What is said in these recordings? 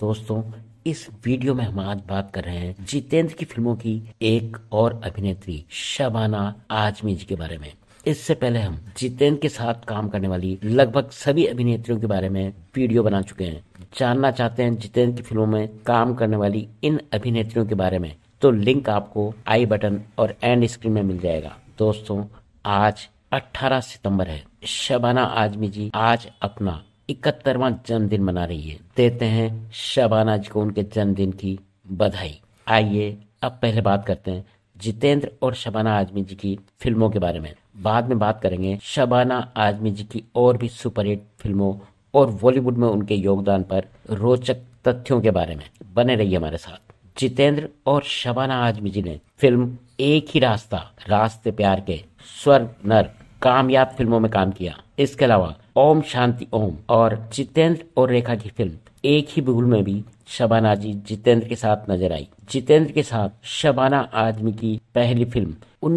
दोस्तों इस वीडियो में हम आज बात कर रहे हैं जितेंद्र की फिल्मों की एक और अभिनेत्री शबाना आजमी जी के बारे में इससे पहले हम जितेंद्र के साथ काम करने वाली लगभग सभी अभिनेत्रियों के बारे में वीडियो बना चुके हैं जानना चाहते हैं जितेंद्र की फिल्मों में काम करने वाली इन अभिनेत्रियों के बारे में तो लिंक आपको आई बटन और एंड स्क्रीन में मिल जाएगा दोस्तों आज 18 सितंबर है शबाना आजमी जी आज अपना इकहत्तरवा जन्मदिन मना रही है देते हैं शबाना जी को उनके जन्मदिन की बधाई आइए अब पहले बात करते हैं जितेंद्र और शबाना आजमी जी की फिल्मों के बारे में बाद में बात करेंगे शबाना आजमी जी की और भी सुपरहिट फिल्मों और बॉलीवुड में उनके योगदान पर रोचक तथ्यों के बारे में बने रहिए हमारे साथ जितेंद्र और शबाना आजमी जी ने फिल्म एक ही रास्ता रास्ते प्यार के स्वर नर कामयाब फिल्मों में काम किया इसके अलावा ओम शांति ओम और जितेंद्र और रेखा की फिल्म एक ही बुगुल में भी शबाना जी जितेंद्र के साथ नजर आई जितेंद्र के साथ शबाना आजमी की पहली फिल्म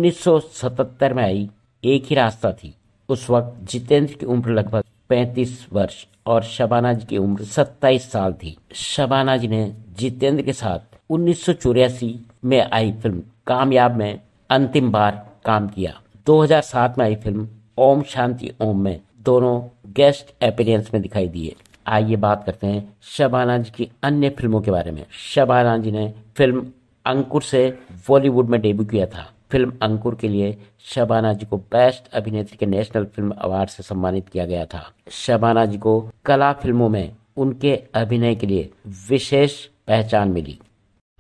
1977 में आई एक ही रास्ता थी उस वक्त जितेंद्र की उम्र लगभग 35 वर्ष और शबाना जी की उम्र 27 साल थी शबाना जी ने जितेंद्र के साथ उन्नीस में आई फिल्म कामयाब में अंतिम बार काम किया 2007 में आई फिल्म ओम शांति ओम में दोनों गेस्ट अपीरेंस में दिखाई दिए आइए बात करते हैं शबाना जी की अन्य फिल्मों के बारे में शबाना जी ने फिल्म अंकुर से बॉलीवुड में डेब्यू किया था फिल्म अंकुर के लिए शबाना जी को बेस्ट अभिनेत्री के नेशनल फिल्म अवार्ड से सम्मानित किया गया था शबाना जी को कला फिल्मों में उनके अभिनय के लिए विशेष पहचान मिली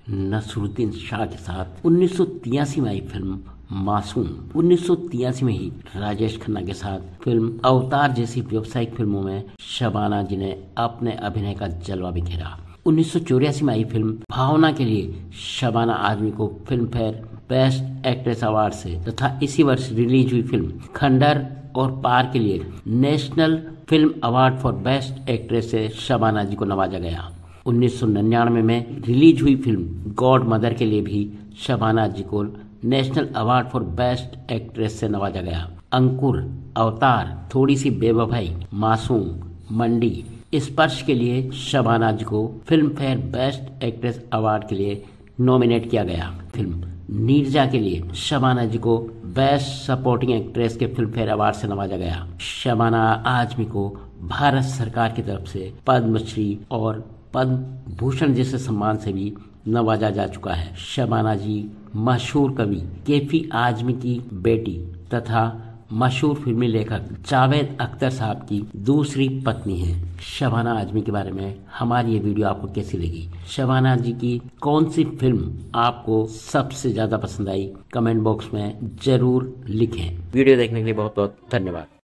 नसरुद्दीन शाह के साथ उन्नीस में आई फिल्म मासूम उन्नीस में ही राजेश खन्ना के साथ फिल्म अवतार जैसी व्यावसायिक फिल्मों में शबाना जी ने अपने अभिनय का जलवा बिखेरा उन्नीस में आई फिल्म भावना के लिए शबाना आदमी को Filmfare best actress award से तथा इसी वर्ष रिलीज हुई फिल्म खंडर और पार के लिए national film award for best actress से शबाना जी को नवाजा गया उन्नीस में रिलीज हुई फिल्म गॉड मदर के लिए भी शबाना जी को national award for best actress से नवाजा गया अंकुर अवतार थोड़ी सी बेवफाई मासूम मंडी स्पर्श के लिए शबाना को Filmfare best actress award के लिए नॉमिनेट किया गया फिल्म नीरजा के लिए शबाना जी को बेस्ट सपोर्टिंग एक्ट्रेस के फिल्म फेयर अवार्ड से नवाजा गया शबाना आजमी को भारत सरकार की तरफ से पद्मश्री और पद्म भूषण जैसे सम्मान से भी नवाजा जा चुका है शबाना जी मशहूर कवि केफी आजमी की बेटी तथा मशहूर फिल्मी लेखक जावेद अख्तर साहब की दूसरी पत्नी हैं शबाना आजमी के बारे में हमारी ये वीडियो आपको कैसी लगी शबाना जी की कौन सी फिल्म आपको सबसे ज्यादा पसंद आई कमेंट बॉक्स में जरूर लिखें वीडियो देखने के लिए बहुत बहुत धन्यवाद